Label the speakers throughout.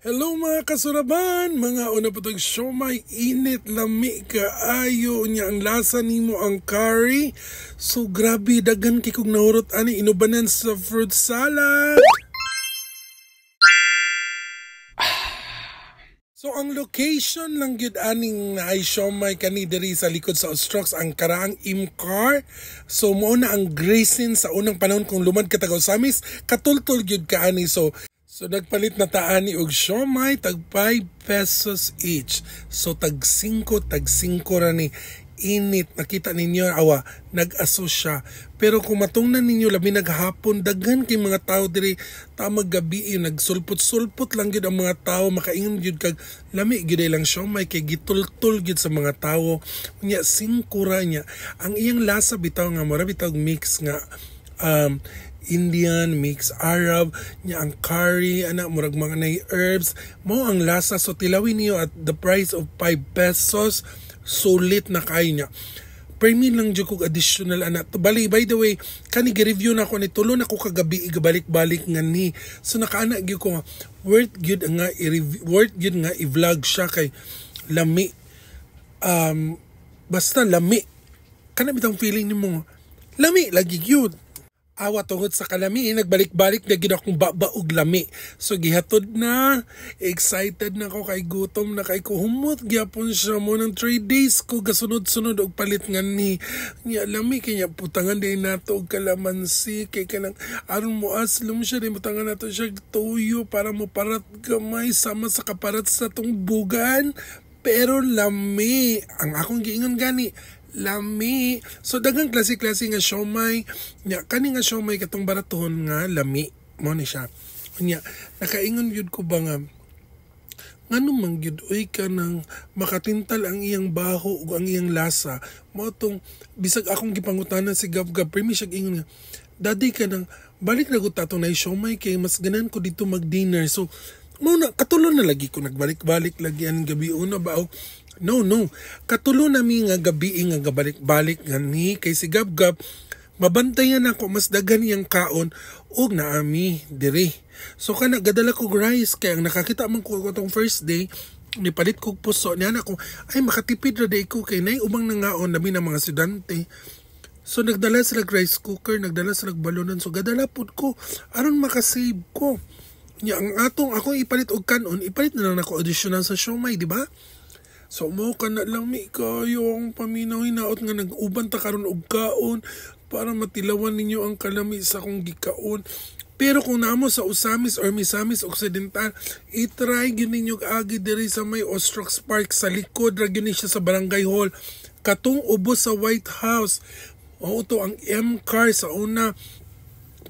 Speaker 1: Hello mga kasuraban, mga una po show may init lami kaayo niya ang lasa nimo ang curry. So grabe dagan kay kog nahurot ani inubanan sa fruit salad. So ang location lang gyud aning ay Shomai kani diri sa likod sa Ostrox ang karang Imcar. So mo na ang Grayson sa unang panahon kung lumad ka taga Samis, katultol gyud ka ani. So So nagpalit na taani og siomay tag 5 pesos each. So tag 5 tag 5 ra ni init nakita ninyo awa nag-aso siya. Pero kung matong matungnan ninyo labi naghapon daghan kay mga tao diri tama gabi eh, nagsulpot-sulpot lang gid ang mga tao makaingon gid kag lami gyud lang siomay kay gitultol gid sa mga tao. Nya 5 niya. Ang iyang lasa bitaw nga mura bitaw mix nga um, Indian, mix Arab, nya ang curry, ana murag mga nay herbs. Mao ang lasa so tilawin niyo at the price of 5 pesos. Sulit na kay niya. Per lang jud kog additional ana. Bali by the way, kani review na ko ni tulo na ko kagabi igbalik balik nga ni. So nakaana gyud ko worth gyud nga i-review, worth gyud nga i-vlog siya kay lami. Um, basta lami. Kana bitang feeling nimo. Lami lagi gyud awa tungod sa kalami nagbalik-balik na gid akong babaog lami so gihatod na excited na ko kay gutom na kay kuhumot gyapon siya mo ng 3 days ko gasunod-sunod og palit nga ni nya lami kay nya putangan din nato og kalamansi kay kanang aron mo aslom siya din putangan nato siya toyo para mo parat gamay sama sa kaparat sa tong bugan pero lami ang akong giingon gani lami. So daghang klase-klase nga siomay. Nya kani nga siomay katong baratuhon nga lami mo ni siya. Nya nakaingon gyud ko ba nga ngano man gyud oy ka nang makatintal ang iyang baho ug ang iyang lasa mo tong bisag akong gipangutanan si Gab Gab primi siya ingon nga dadi ka nang balik na gud tatong nay siomay kay mas ganan ko dito mag dinner so muna na katulo na lagi ko nagbalik-balik lagi ang gabi una ba o oh, No, no. Katulo na mi nga gabi eh, nga gabalik-balik nga ni kay si Gabgab mabantayan ako mas dagan yang kaon og naami dire So kana gadala ko rice kay ang nakakita man ko tong first day nipalit ko puso niya na ko ay makatipid ra day ko kay nay ubang nangaon nami na mga estudyante. So nagdala sila rice cooker, nagdala sila balonan. So gadala pud ko aron makasave ko. Ya, ang atong ako ipalit og kanon, ipalit na lang ako audisyonan sa Siomay, di ba? So mo ka na lang mi kayo ang paminaw hinaot nga nag-uban ta karon og kaon para matilawan ninyo ang kalami sa akong gikaon. Pero kung namo sa Usamis or Misamis Occidental, itry gyud ninyo agi diri sa may Ostrox Park sa likod ra gyud siya sa Barangay Hall katung ubos sa White House. Mao ang M car sa una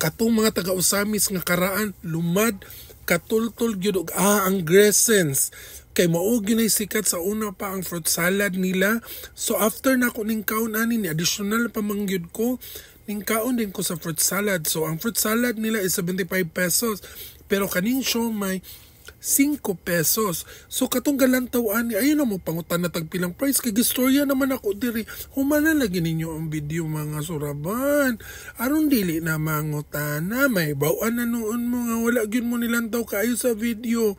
Speaker 1: katong mga taga-usamis nga karaan lumad katultol gyud og ah, ang gressens kay mao ginay sikat sa una pa ang fruit salad nila so after na ko ning kaon ani ni additional pa mangyud ko ning kaon din ko sa fruit salad so ang fruit salad nila is 75 pesos pero kaning show may 5 pesos. So katong galantawan ni ayon mo pangutan na tagpilang price kay gistorya naman ako diri. Humana lagi ninyo ang video mga suraban. Aron dili na mangutana may bawaan na noon mo nga wala gyud mo nilantaw kayo sa video.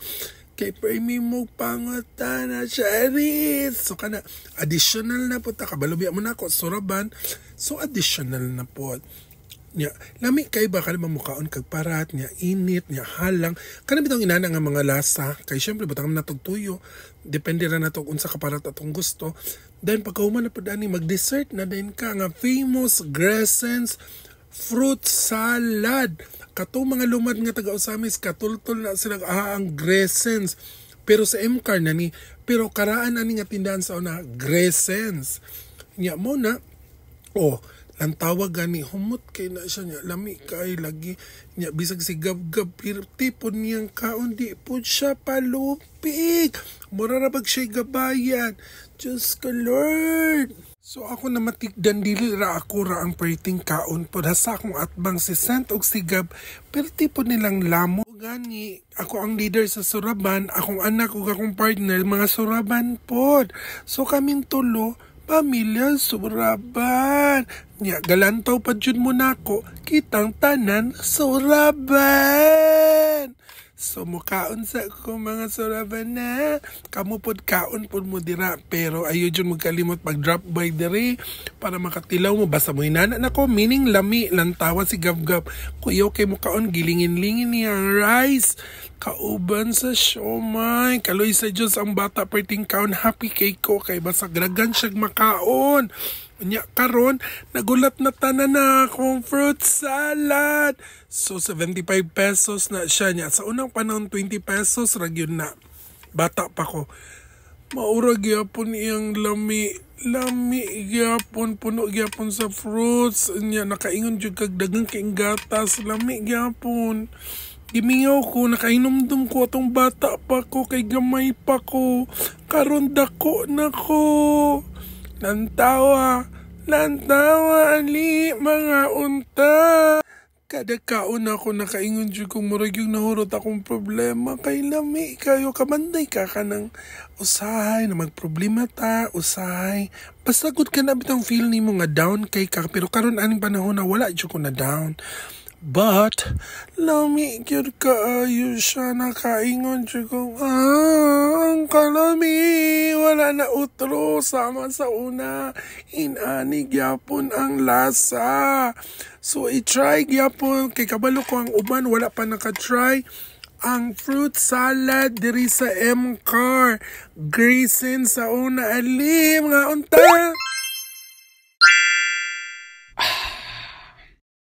Speaker 1: Kay premi mo pangutana siya Aris. So kana additional na po ta kabalubya mo na ako suraban. So additional na po niya lami kay ba kanang mamukaon kag parat niya init niya halang kanang bitong inana nga mga lasa kay syempre butang natog tuyo depende ra nato unsa ka parat atong gusto then pagkahuman na pud ani mag dessert na din ka nga famous Gressens fruit salad katong mga lumad nga taga Osamis katultol na sila ah, ang Gressens pero sa MCAR na ni pero karaan ani nga tindahan sa una Gressens nya mo na oh ang tawag gani humot kay na siya niya lami kay lagi niya bisag si gab-gab tipon niyang kaon di po siya palupig murarabag siya gabayan Diyos ka Lord So ako na matigdan dili ra ako ra ang perting kaon pod hasa akong atbang si Sant og sigab pero tipo nilang lamo gani ako ang leader sa Suraban akong anak ug akong partner mga Suraban pod so kaming tulo pamilya suraban. Nya galantaw pa jud mo nako kitang tanan suraban. So mukaon sa ko mga suraban na. Kamu pod kaon pod mo dira pero ayo jud magkalimot kalimot pag drop by diri para makatilaw mo basta mo hinana nako meaning lami lantawa si gavgap. Kuyo kay mukaon gilingin-lingin niya rice Kauban sa siomay. Kaloy sa Diyos ang bata perting kaon. Happy cake ko kay basag ragan siyag makaon. Unya karon nagulat na tanan na akong fruit salad. So 75 pesos na siya niya. Sa unang panahon 20 pesos ra na. Bata pa ko. Maura gyapon iyang lami lami gyapon puno gyapon sa fruits nya nakaingon jud kag daghang kay gatas lami gyapon Timingaw ko, nakainomdom ko atong bata pa ko, kay gamay pa ko, karon dako na ko. Nantawa, nantawa ali mga unta. Kada kaon ako nakaingon jud kong murag yung nahurot akong problema kay lami kayo kamanday ka kanang usahay na magproblema ta usahay basta gud ka na bitang feel nimo nga down kay ka pero karon aning panahon na wala jud ko na down But, lami gyud kaayo siya nakaingon siya kung, ah, ang kalami, wala na utro, sama sa una, inani gyapon ang lasa. So, i-try gyapon, kay kabalo ko ang uban, wala pa nakatry, ang fruit salad diri sa M-Car. Grayson sa una, alim nga unta.